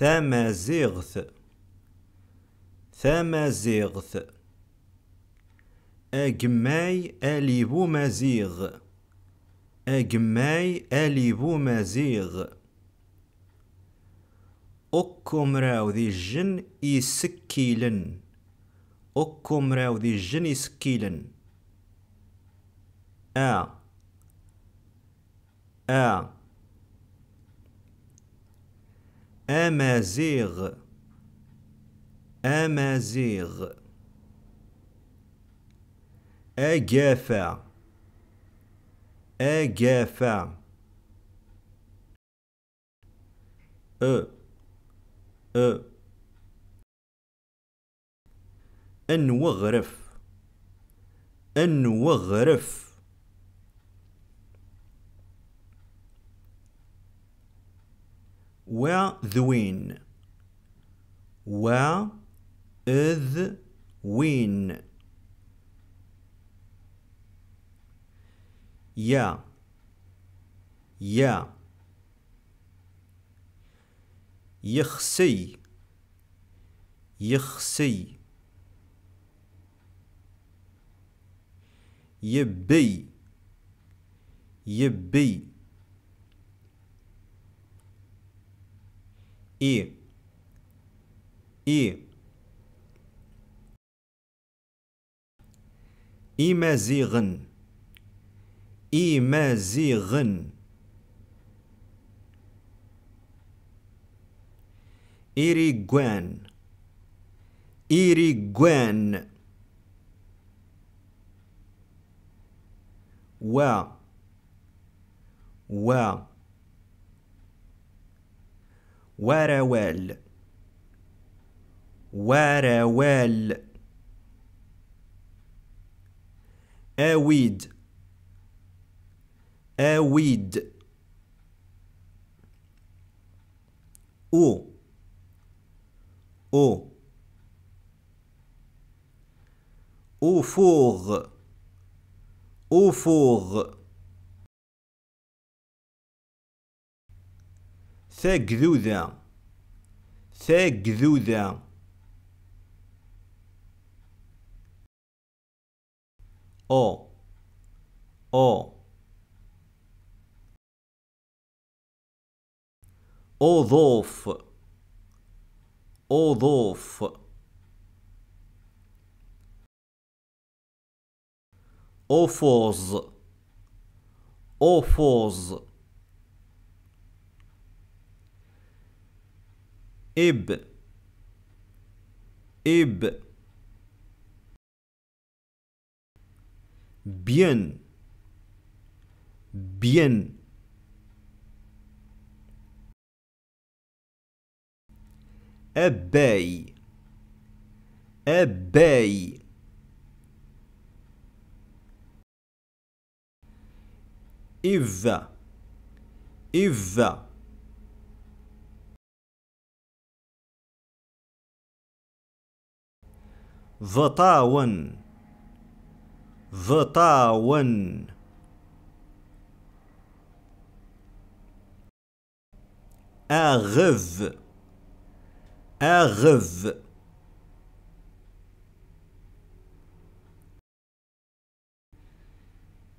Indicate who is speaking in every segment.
Speaker 1: ثمازيغث ثمازيغث أجماي أليبو مزيغ أجماي أليبو مزيغ أكم راو ذي الجن يسكيلن أكم راو ذي الجن يسكيلن أ آه. أ آه. أمازيغ أمازيغ أجافة
Speaker 2: أجافة أ أ
Speaker 1: أن وغرف أن وغرف وذوين وإذوين يا يا يخسي يخسي يبي يبي и и إمازيغن إمازيغن إيريغوان إيريغوان و و وروال وروال أويد أويد أو أو
Speaker 2: أفوغ أفوغ ثجذوذة تاكذودا او او اوظوف اوظوف اوفوز اوفوز
Speaker 1: إب إب
Speaker 2: بين بين أباي أباي إذا إذا ضطاون ضطاون
Speaker 1: أغذ أغذ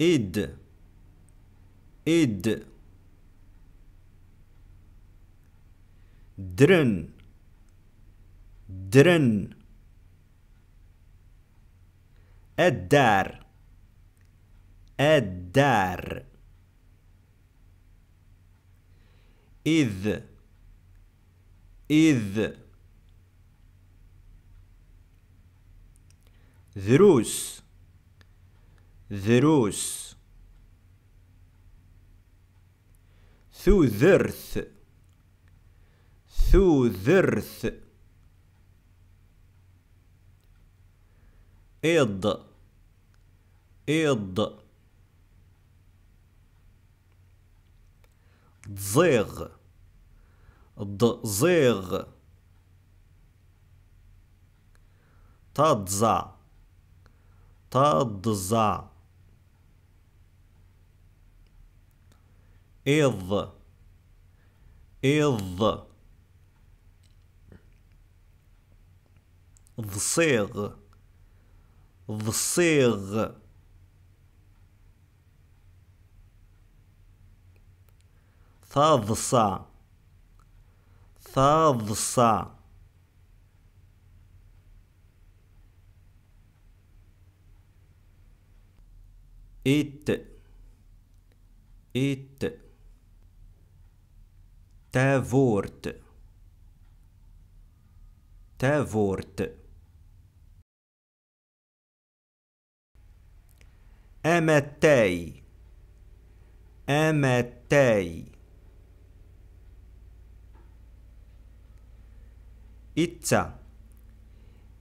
Speaker 1: إد إد درن درن الدار الدار إذ إذ ذروس ذروس ثو ذرث إض إض ضيغ ضغ تضع تضع إض إض ضصيغ ضصيغ ثاضصة ثاضصة إت إت تافورت تافورت
Speaker 2: أمتاي أمتاي
Speaker 1: إتسا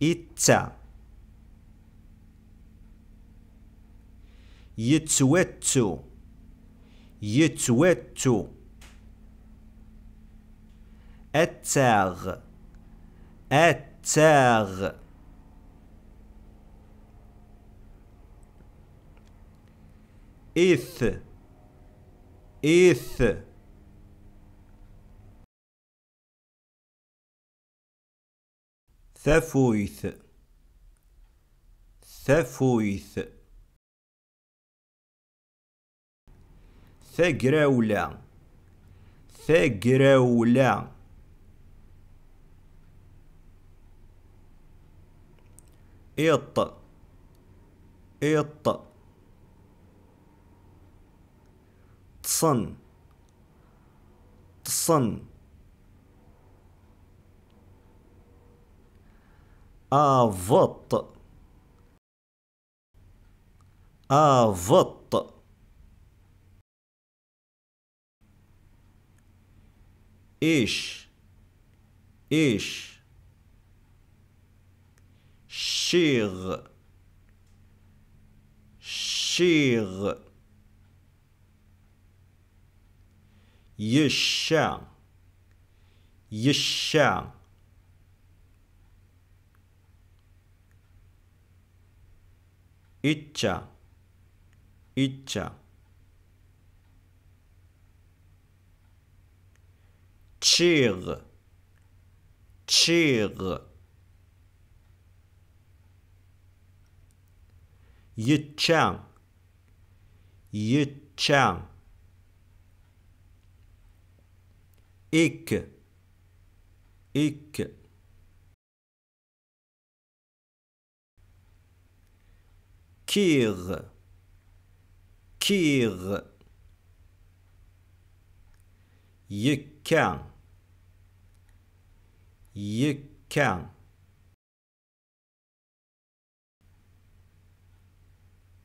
Speaker 1: إتسا يتوتو يتوتو أتساغ أتساغ
Speaker 2: إث إث ثفويث ثفويث
Speaker 1: ثقراولا ثقراولا إط إط تصن تصن
Speaker 2: أفط أفط
Speaker 1: إيش إيش شيغ شيغ 一枪，一枪，一张，一枪，切二，切二，一张，一张。ik
Speaker 2: ik kier
Speaker 1: kier yıkan
Speaker 2: yıkan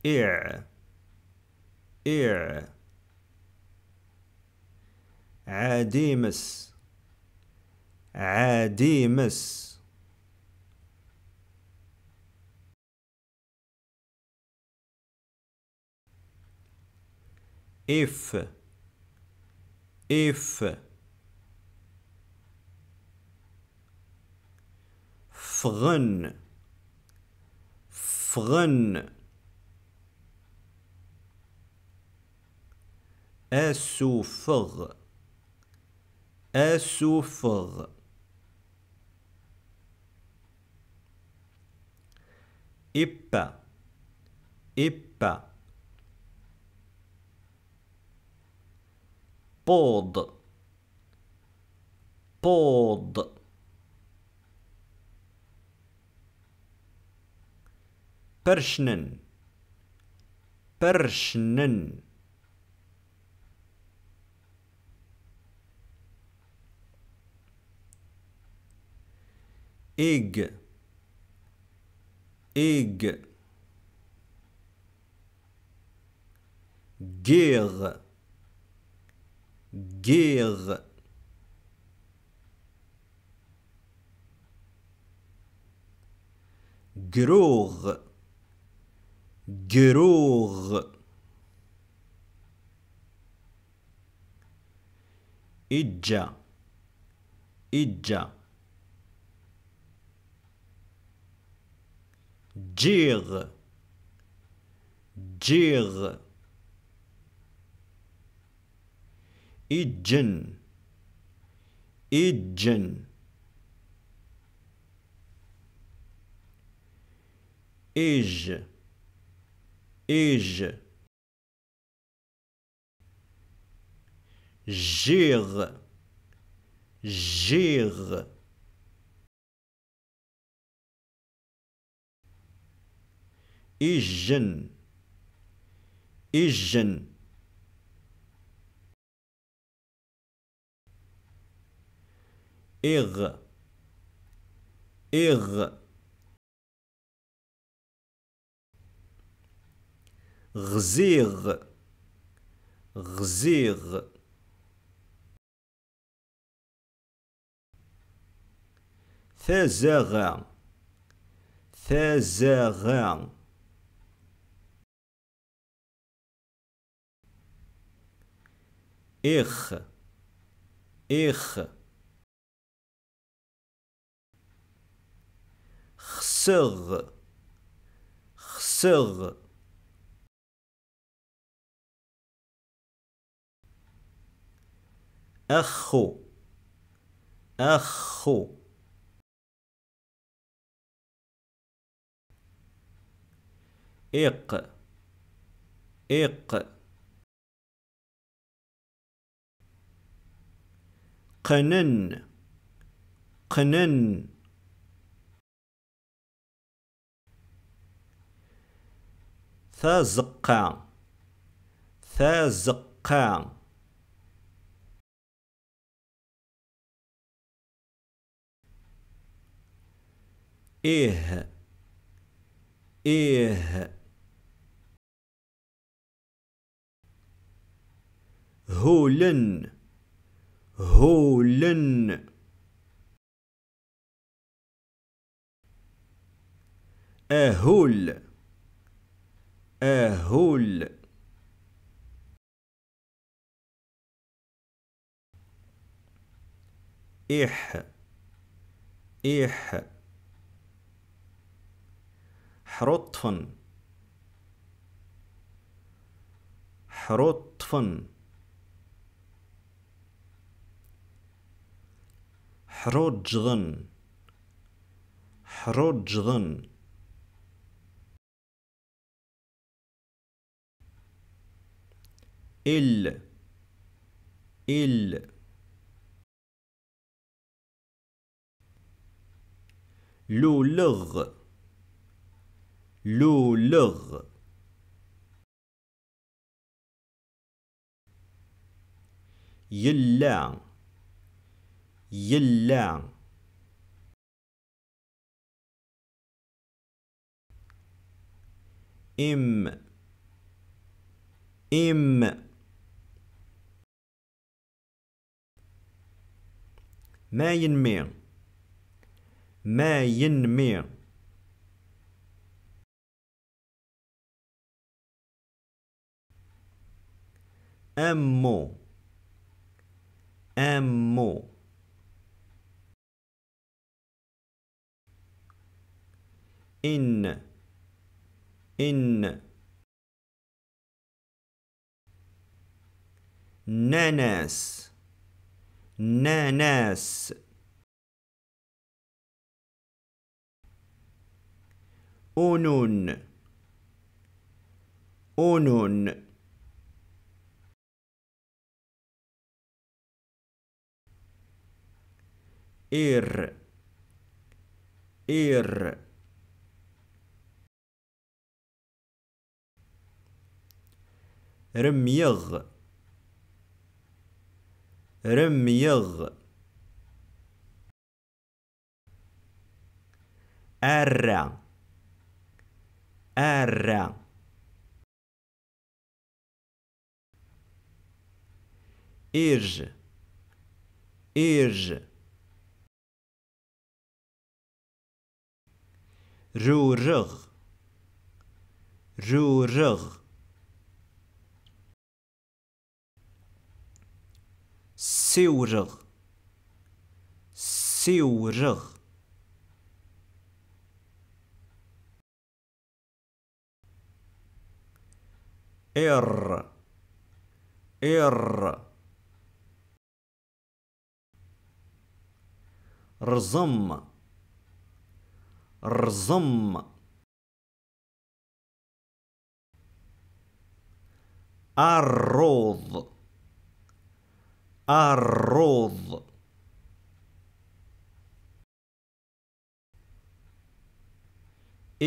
Speaker 2: ear
Speaker 1: ear عديمس
Speaker 2: عديمس إف إف
Speaker 1: فغن فغن أسوفغ أسفغ إبا إبا بود بود برشنن برشنن egg egg guerre guerre جروغ جروغ إجا إجا dire dire إجن إجن إج إج
Speaker 2: جيغ جيغ إجن إجن إغ إغ غزيغ غزيغ ثزاغا ثزاغا إخ إخ خسغ خسغ أخو أخو إق إق قنن قنن ثازقا ثازقا إيه إيه هولن هولن أهول أهول إح إح
Speaker 1: حرطفن حرطفن
Speaker 2: حروجغن حروجغن ال ال لولغ لولغ يلا يلا إم إم ما ينمي ما ينمي أمو أمو إن إن ناناس ناناس أونون أونون إير إير
Speaker 1: رميغ رميغ
Speaker 2: أرى أرى إرج إرج جورغ جورغ
Speaker 1: سورغ سورغ
Speaker 2: إر إر رزم رزم أروض الروض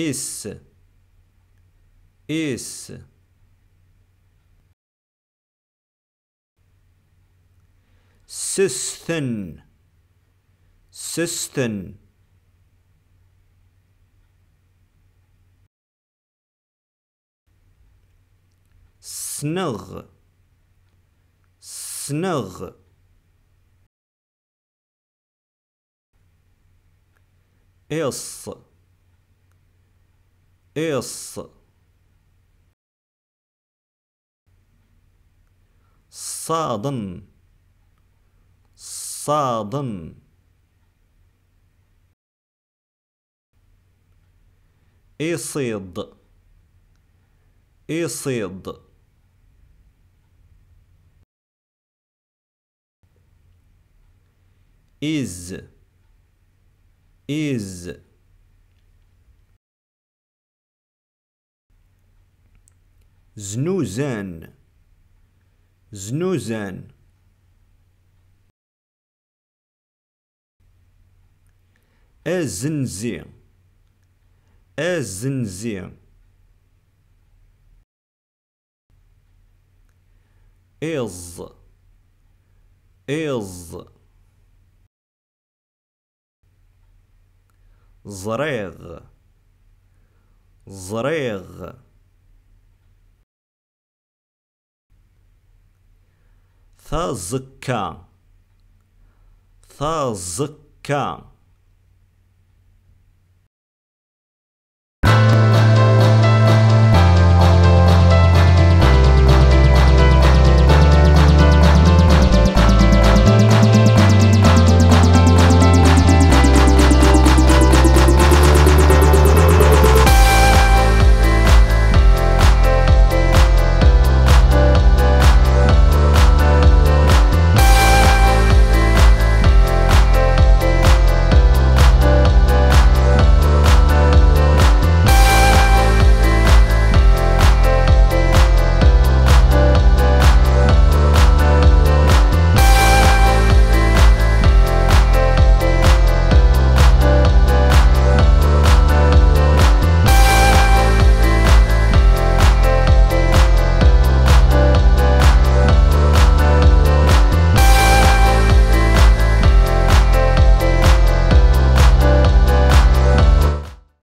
Speaker 1: اس اس سستن سستن
Speaker 2: سنغ سنغ إص إص
Speaker 1: صادن صادن إصيد إصيد
Speaker 2: is is زنوزان زنوزان
Speaker 1: الزنزي الزنزي
Speaker 2: إز إز زريغ زريغ
Speaker 1: ثا زكا ثا زكا